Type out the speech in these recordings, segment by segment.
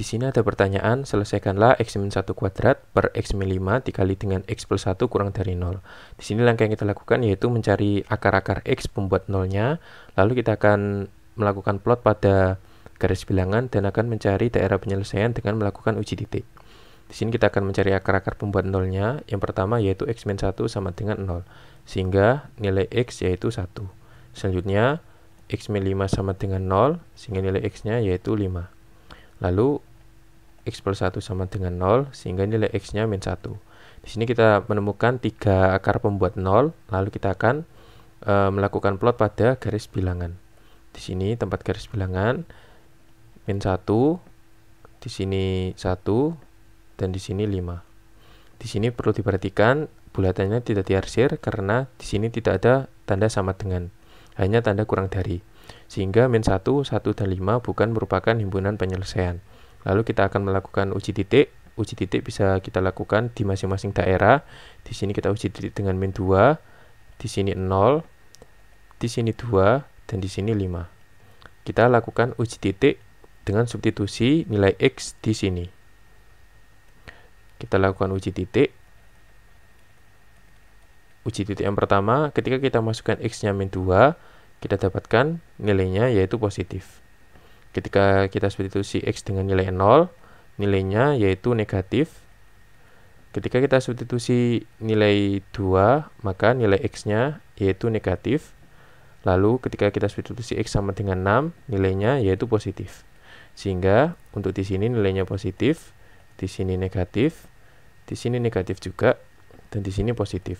Di sini ada pertanyaan, selesaikanlah X-1 kuadrat per X-5 dikali dengan X plus 1 kurang dari 0. Di sini langkah yang kita lakukan yaitu mencari akar-akar X pembuat nolnya, lalu kita akan melakukan plot pada garis bilangan dan akan mencari daerah penyelesaian dengan melakukan uji titik. Di sini kita akan mencari akar-akar pembuat nolnya, yang pertama yaitu X-1 sama dengan 0, sehingga nilai X yaitu 1. Selanjutnya, X-5 sama dengan 0, sehingga nilai X-nya yaitu 5. Lalu X plus 1 sama dengan 0, sehingga nilai X-nya min 1. Di sini kita menemukan tiga akar pembuat 0, lalu kita akan e, melakukan plot pada garis bilangan. Di sini tempat garis bilangan, min 1, di sini 1, dan di sini 5. Di sini perlu diperhatikan bulatannya tidak diarsir karena di sini tidak ada tanda sama dengan, hanya tanda kurang dari. Sehingga min 1, 1, dan 5 bukan merupakan himpunan penyelesaian. Lalu kita akan melakukan uji titik. Uji titik bisa kita lakukan di masing-masing daerah. Di sini kita uji titik dengan min 2, di sini 0, di sini 2, dan di sini 5. Kita lakukan uji titik dengan substitusi nilai X di sini. Kita lakukan uji titik. Uji titik yang pertama, ketika kita masukkan X-nya min 2, kita dapatkan nilainya yaitu positif ketika kita substitusi X dengan nilai 0 nilainya yaitu negatif ketika kita substitusi nilai 2 maka nilai X nya yaitu negatif lalu ketika kita substitusi X sama dengan 6 nilainya yaitu positif sehingga untuk di sini nilainya positif di sini negatif di sini negatif juga dan di sini positif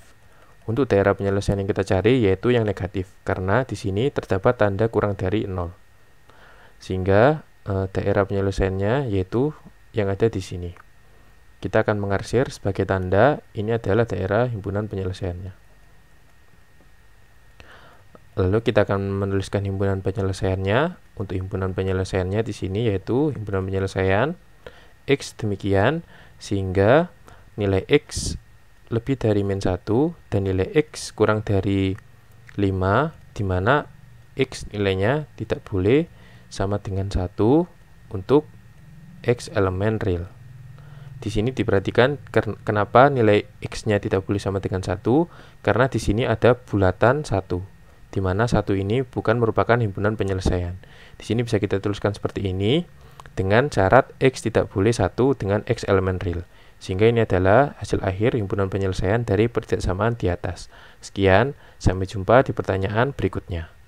untuk daerah penyelesaian yang kita cari yaitu yang negatif karena di sini terdapat tanda kurang dari 0 sehingga uh, daerah penyelesaiannya yaitu yang ada di sini kita akan mengarsir sebagai tanda ini adalah daerah himpunan penyelesaiannya. Lalu kita akan menuliskan himpunan penyelesaiannya. Untuk himpunan penyelesaiannya di sini yaitu himpunan penyelesaian x demikian sehingga nilai x lebih dari min satu dan nilai x kurang dari 5 di mana x nilainya tidak boleh sama dengan satu untuk X elemen real. Di sini diperhatikan kenapa nilai X-nya tidak boleh sama dengan satu karena di sini ada bulatan satu, di mana satu ini bukan merupakan himpunan penyelesaian. Di sini bisa kita tuliskan seperti ini, dengan syarat X tidak boleh satu dengan X elemen real. Sehingga ini adalah hasil akhir himpunan penyelesaian dari pertidaksamaan di atas. Sekian, sampai jumpa di pertanyaan berikutnya.